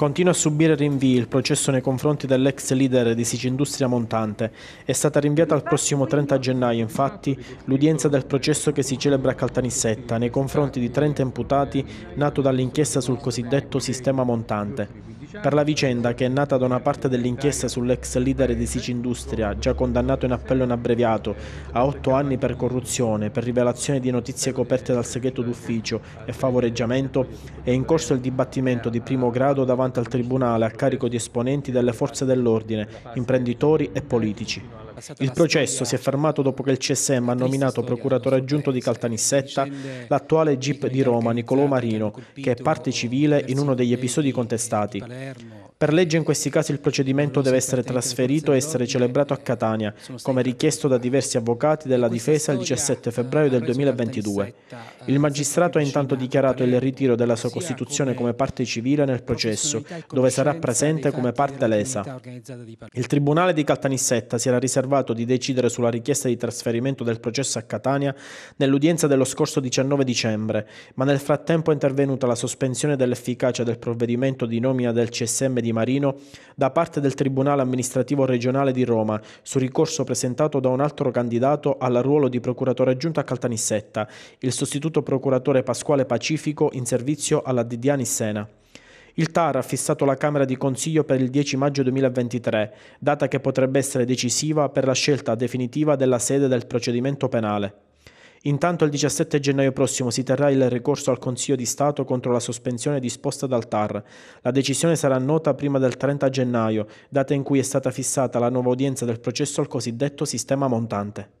Continua a subire rinvii il processo nei confronti dell'ex leader di Sicindustria Montante. È stata rinviata al prossimo 30 gennaio, infatti, l'udienza del processo che si celebra a Caltanissetta nei confronti di 30 imputati nato dall'inchiesta sul cosiddetto sistema Montante per la vicenda che è nata da una parte dell'inchiesta sull'ex leader di Sicindustria, già condannato in appello in abbreviato a otto anni per corruzione, per rivelazione di notizie coperte dal segreto d'ufficio e favoreggiamento, è in corso il dibattimento di primo grado davanti al Tribunale a carico di esponenti delle forze dell'ordine, imprenditori e politici. Il processo si è fermato dopo che il CSM ha nominato procuratore aggiunto di Caltanissetta l'attuale GIP di Roma, Nicolò Marino, che è parte civile in uno degli episodi contestati. Per legge in questi casi il procedimento deve essere trasferito e essere celebrato a Catania, come richiesto da diversi avvocati della difesa il 17 febbraio del 2022. Il magistrato ha intanto dichiarato il ritiro della sua costituzione come parte civile nel processo, dove sarà presente come parte lesa. Il Tribunale di Caltanissetta si era riservato di decidere sulla richiesta di trasferimento del processo a Catania nell'udienza dello scorso 19 dicembre, ma nel frattempo è intervenuta la sospensione dell'efficacia del provvedimento di nomina del CSM di di Marino da parte del Tribunale amministrativo regionale di Roma su ricorso presentato da un altro candidato al ruolo di procuratore aggiunto a Caltanissetta, il sostituto procuratore Pasquale Pacifico in servizio alla DDA Nissena. Il TAR ha fissato la Camera di Consiglio per il 10 maggio 2023, data che potrebbe essere decisiva per la scelta definitiva della sede del procedimento penale. Intanto il 17 gennaio prossimo si terrà il ricorso al Consiglio di Stato contro la sospensione disposta dal TAR. La decisione sarà nota prima del 30 gennaio, data in cui è stata fissata la nuova udienza del processo al cosiddetto sistema montante.